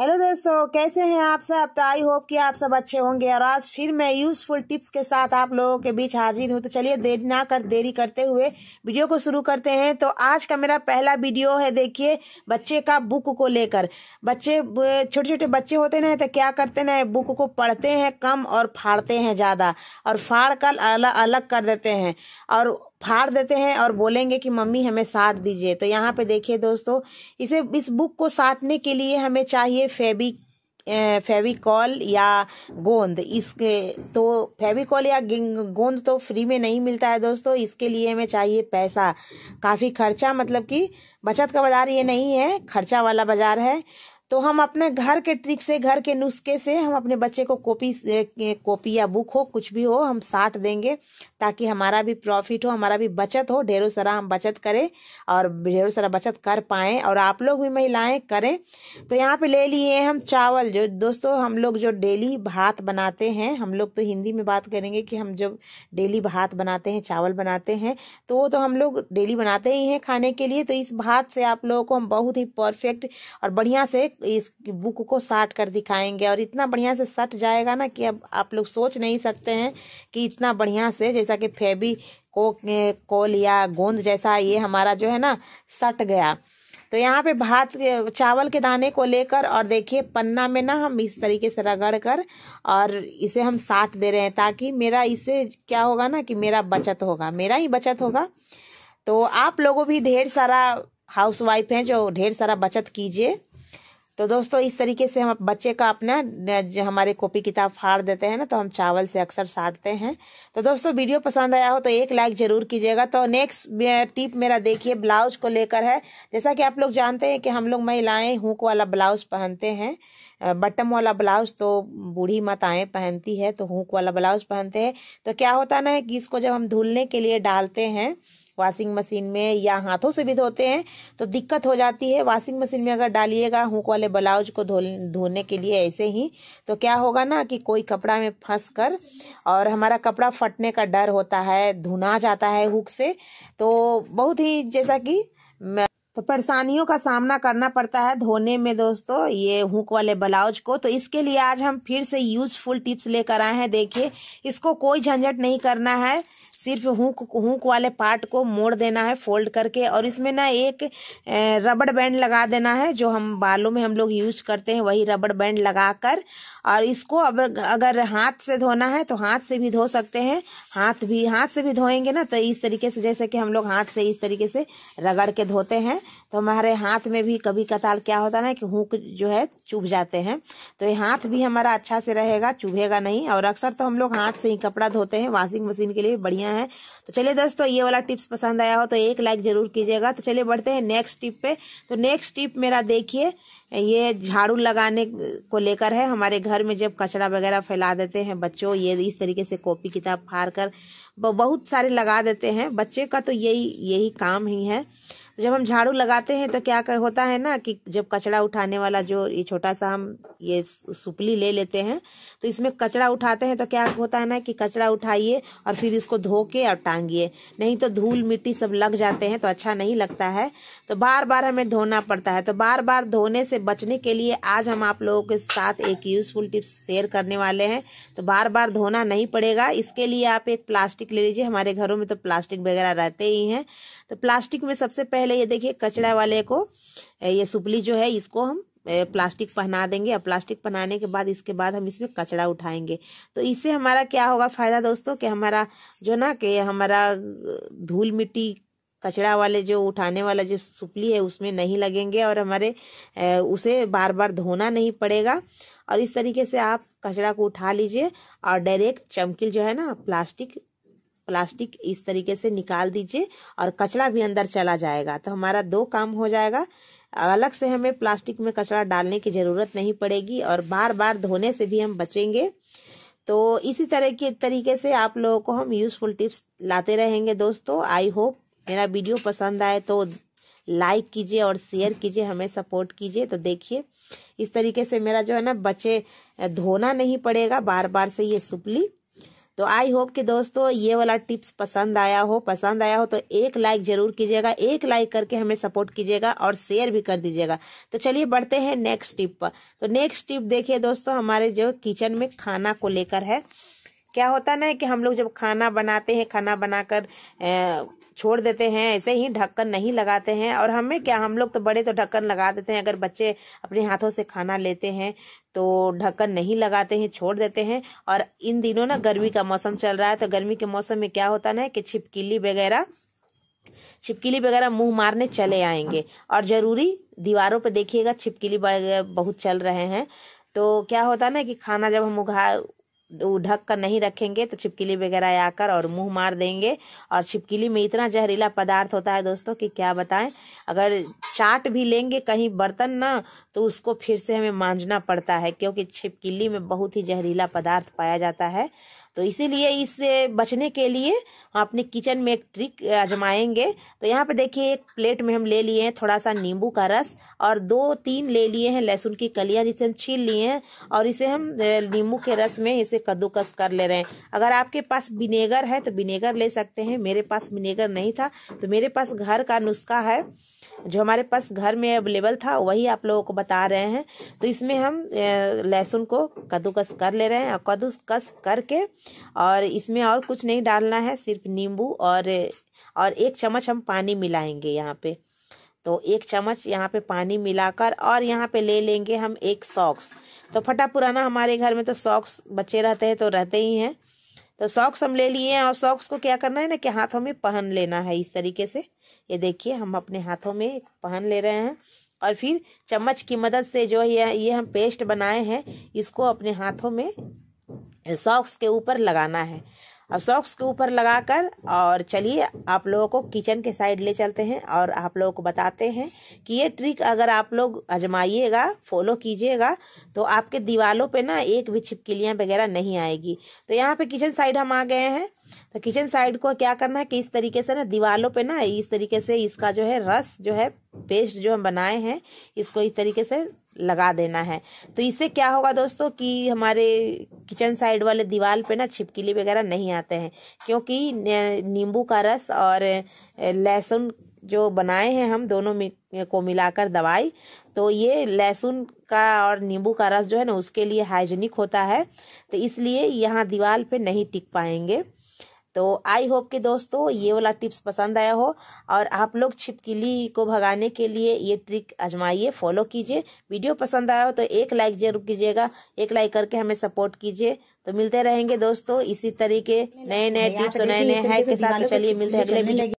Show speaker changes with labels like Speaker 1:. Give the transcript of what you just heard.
Speaker 1: hello दोस्तों कैसे हैं आप सब तो आई होप कि आप सब अच्छे होंगे और आज फिर मैं यूजफुल टिप्स के साथ आप लोगों के बीच हाजिर हूं तो चलिए देरी ना कर देरी करते हुए वीडियो को शुरू करते हैं तो आज का मेरा पहला वीडियो है देखिए बच्चे का बुक को लेकर बच्चे छोटे छोटे बच्चे होते ना तो क्या करते ना बुक को पढ़ते हैं कम और फाड़ते हैं ज़्यादा और फाड़ कर अलग अलग कर देते हैं और फाड़ देते हैं और बोलेंगे कि मम्मी हमें साथ दीजिए तो यहाँ पे देखिए दोस्तों इसे इस बुक को साथने के लिए हमें चाहिए फेबिक फेविकॉल या गोंद इसके तो फेविकॉल या गोंद तो फ्री में नहीं मिलता है दोस्तों इसके लिए हमें चाहिए पैसा काफ़ी खर्चा मतलब कि बचत का बाज़ार ये नहीं है खर्चा वाला बाज़ार है तो हम अपने घर के ट्रिक से घर के नुस्खे से हम अपने बच्चे को कॉपी कॉपी या बुक हो कुछ भी हो हम साट देंगे ताकि हमारा भी प्रॉफिट हो हमारा भी बचत हो ढेरों सारा हम बचत करें और ढेरों सारा बचत कर पाएँ और आप लोग भी महिलाएं करें तो यहाँ पे ले लिए हम चावल जो दोस्तों हम लोग जो डेली भात बनाते हैं हम लोग तो हिंदी में बात करेंगे कि हम जब डेली भात बनाते हैं चावल बनाते हैं तो वो तो हम लोग डेली बनाते ही हैं खाने के लिए तो इस भात से आप लोगों को हम बहुत ही परफेक्ट और बढ़िया से इस बुक को साट कर दिखाएंगे और इतना बढ़िया से सट जाएगा ना कि अब आप लोग सोच नहीं सकते हैं कि इतना बढ़िया से जैसा कि फेबी को कोल या गोंद जैसा ये हमारा जो है ना सट गया तो यहाँ पे भात चावल के दाने को लेकर और देखिए पन्ना में ना हम इस तरीके से रगड़ कर और इसे हम साट दे रहे हैं ताकि मेरा इसे क्या होगा ना कि मेरा बचत होगा मेरा ही बचत होगा तो आप लोगों भी ढेर सारा हाउसवाइफ हैं जो ढेर सारा बचत कीजिए तो दोस्तों इस तरीके से हम बच्चे का अपना जो हमारे कॉपी किताब फाड़ देते हैं ना तो हम चावल से अक्सर साटते हैं तो दोस्तों वीडियो पसंद आया हो तो एक लाइक ज़रूर कीजिएगा तो नेक्स्ट टिप मेरा देखिए ब्लाउज को लेकर है जैसा कि आप लोग जानते हैं कि हम लोग महिलाएं हुक वाला ब्लाउज पहनते हैं बटम वाला ब्लाउज तो बूढ़ी माताएं पहनती है तो हुक वाला ब्लाउज पहनते हैं तो क्या होता ना है कि इसको जब हम धुलने के लिए डालते हैं वॉशिंग मशीन में या हाथों से भी धोते हैं तो दिक्कत हो जाती है वॉशिंग मशीन में अगर डालिएगा हुक वाले ब्लाउज को धो धोने के लिए ऐसे ही तो क्या होगा ना कि कोई कपड़ा में फंस कर और हमारा कपड़ा फटने का डर होता है धुना जाता है हुक से तो बहुत ही जैसा कि तो परेशानियों का सामना करना पड़ता है धोने में दोस्तों ये हुक वाले ब्लाउज को तो इसके लिए आज हम फिर से यूजफुल टिप्स लेकर आए हैं देखिए इसको कोई झंझट नहीं करना है सिर्फ हुक हुक वाले पार्ट को मोड़ देना है फोल्ड करके और इसमें ना एक रबड़ बैंड लगा देना है जो हम बालों में हम लोग यूज करते हैं वही रबड़ बैंड लगाकर और इसको अब अगर हाथ से धोना है तो हाथ से भी धो सकते हैं हाथ भी हाथ से भी धोएंगे ना तो इस तरीके से जैसे कि हम लोग हाथ से इस तरीके से रगड़ के धोते हैं तो हमारे हाथ में भी कभी कताल क्या होता ना कि हुक जो है चुभ जाते हैं तो ये हाथ भी हमारा अच्छा से रहेगा चुभेगा नहीं और अक्सर तो हम लोग हाथ से ही कपड़ा धोते हैं वॉशिंग मशीन के लिए बढ़िया करना है तो चलिए दोस्तों ये वाला टिप्स पसंद आया हो तो एक लाइक जरूर कीजिएगा तो चलिए बढ़ते हैं नेक्स्ट टिप पे तो नेक्स्ट टिप मेरा देखिए ये झाड़ू लगाने को लेकर है हमारे घर में जब कचरा वगैरह फैला देते हैं बच्चों ये इस तरीके से कॉपी किताब फाड़ कर बहुत सारे लगा देते हैं बच्चे का तो यही यही काम ही है जब हम झाड़ू लगाते हैं तो क्या कर होता है ना कि जब कचरा उठाने वाला जो ये छोटा सा हम ये सुपली ले लेते हैं तो इसमें कचरा उठाते हैं तो क्या होता है ना कि कचरा उठाइए और फिर इसको धो के और टांगिए नहीं तो धूल मिट्टी सब लग जाते हैं तो अच्छा नहीं लगता है तो बार बार हमें धोना पड़ता है तो बार बार धोने से बचने के लिए आज हम आप लोगों के साथ एक यूज़फुल टिप्स शेयर करने वाले हैं तो बार बार धोना नहीं पड़ेगा इसके लिए आप एक प्लास्टिक ले लीजिए हमारे घरों में तो प्लास्टिक वगैरह रहते ही हैं तो प्लास्टिक में सबसे पहले ये देखिए कचरा वाले को ये सुपली जो है इसको हम प्लास्टिक पहना देंगे और प्लास्टिक पहनाने के बाद इसके बाद हम इसमें कचरा उठाएंगे तो इससे हमारा क्या होगा फ़ायदा दोस्तों कि हमारा जो ना कि हमारा धूल मिट्टी कचरा वाले जो उठाने वाला जो सुपली है उसमें नहीं लगेंगे और हमारे उसे बार बार धोना नहीं पड़ेगा और इस तरीके से आप कचरा को उठा लीजिए और डायरेक्ट चमकील जो है ना प्लास्टिक प्लास्टिक इस तरीके से निकाल दीजिए और कचरा भी अंदर चला जाएगा तो हमारा दो काम हो जाएगा अलग से हमें प्लास्टिक में कचरा डालने की ज़रूरत नहीं पड़ेगी और बार बार धोने से भी हम बचेंगे तो इसी तरह के तरीके से आप लोगों को हम यूज़फुल टिप्स लाते रहेंगे दोस्तों आई होप मेरा वीडियो पसंद आए तो लाइक कीजिए और शेयर कीजिए हमें सपोर्ट कीजिए तो देखिए इस तरीके से मेरा जो है ना बचे धोना नहीं पड़ेगा बार बार से ये सुपली तो आई होप कि दोस्तों ये वाला टिप्स पसंद आया हो पसंद आया हो तो एक लाइक जरूर कीजिएगा एक लाइक करके हमें सपोर्ट कीजिएगा और शेयर भी कर दीजिएगा तो चलिए बढ़ते हैं नेक्स्ट टिप पर तो नेक्स्ट टिप देखिए दोस्तों हमारे जो किचन में खाना को लेकर है क्या होता ना है कि हम लोग जब खाना बनाते हैं खाना बनाकर छोड़ देते हैं ऐसे ही ढक्कन नहीं लगाते हैं और हमें क्या हम लोग तो बड़े तो ढक्कन लगा देते हैं अगर बच्चे अपने हाथों से खाना लेते हैं तो ढक्कन नहीं लगाते हैं छोड़ देते हैं और इन दिनों ना गर्मी का मौसम चल रहा है तो गर्मी के मौसम में क्या होता ना कि छिपकीली वगैरह छिपकीली वगैरह मुंह मारने चले आएंगे और ज़रूरी दीवारों पर देखिएगा छिपकीली बहुत चल रहे हैं तो क्या होता है ना कि खाना जब हम उघा ढक कर नहीं रखेंगे तो छिपकली वगैरह आकर और मुंह मार देंगे और छिपकली में इतना जहरीला पदार्थ होता है दोस्तों कि क्या बताएं अगर चाट भी लेंगे कहीं बर्तन ना तो उसको फिर से हमें मांझना पड़ता है क्योंकि छिपकली में बहुत ही जहरीला पदार्थ पाया जाता है तो इसीलिए इससे बचने के लिए हम अपने किचन में एक ट्रिक आजमाएंगे तो यहाँ पे देखिए एक प्लेट में हम ले लिए हैं थोड़ा सा नींबू का रस और दो तीन ले लिए हैं लहसुन की कलियाँ जिसे हम छील लिए हैं और इसे हम नींबू के रस में इसे कद्दूकस कर ले रहे हैं अगर आपके पास विनेगर है तो विनेगर ले सकते हैं मेरे पास विनेगर नहीं था तो मेरे पास घर का नुस्खा है जो हमारे पास घर में अवेलेबल था वही आप लोगों को बता रहे हैं तो इसमें हम लहसुन को कद्दूकस कर ले रहे हैं और कद्दूकस करके और इसमें और कुछ नहीं डालना है सिर्फ नींबू और और एक चम्मच हम पानी मिलाएंगे यहाँ पे तो एक चम्मच यहाँ पे पानी मिलाकर और यहाँ पे ले लेंगे हम एक सॉक्स तो फटा पुराना हमारे घर में तो सॉक्स बचे रहते हैं तो रहते ही हैं तो सॉक्स हम ले लिए हैं और सॉक्स को क्या करना है ना कि हाथों में पहन लेना है इस तरीके से ये देखिए हम अपने हाथों में पहन ले रहे हैं और फिर चम्मच की मदद से जो ये ये हम पेस्ट बनाए हैं इसको अपने हाथों में सॉक्स के ऊपर लगाना है और सॉक्स के ऊपर लगाकर और चलिए आप लोगों को किचन के साइड ले चलते हैं और आप लोगों को बताते हैं कि ये ट्रिक अगर आप लोग आजमाइएगा फॉलो कीजिएगा तो आपके दीवालों पे ना एक भी छिपकलियाँ वगैरह नहीं आएगी तो यहाँ पे किचन साइड हम आ गए हैं तो किचन साइड को क्या करना है कि इस तरीके से ना दीवालों पे ना इस तरीके से इसका जो है रस जो है पेस्ट जो हम बनाए हैं इसको इस तरीके से लगा देना है तो इससे क्या होगा दोस्तों कि हमारे किचन साइड वाले दीवार पे ना छिपकली वगैरह नहीं आते हैं क्योंकि नींबू का रस और लहसुन जो बनाए हैं हम दोनों को मिलाकर दवाई तो ये लहसुन का और नींबू का रस जो है ना उसके लिए हाइजीनिक होता है तो इसलिए यहाँ दीवार पे नहीं टिक पाएंगे तो आई होप कि दोस्तों ये वाला टिप्स पसंद आया हो और आप लोग छिपकली को भगाने के लिए ये ट्रिक आजमाइए फॉलो कीजिए वीडियो पसंद आया हो तो एक लाइक जरूर कीजिएगा एक लाइक करके हमें सपोर्ट कीजिए तो मिलते रहेंगे दोस्तों इसी तरीके नए नए टिप्स और नए नए हैक के साथ चलिए मिलते हैं अगले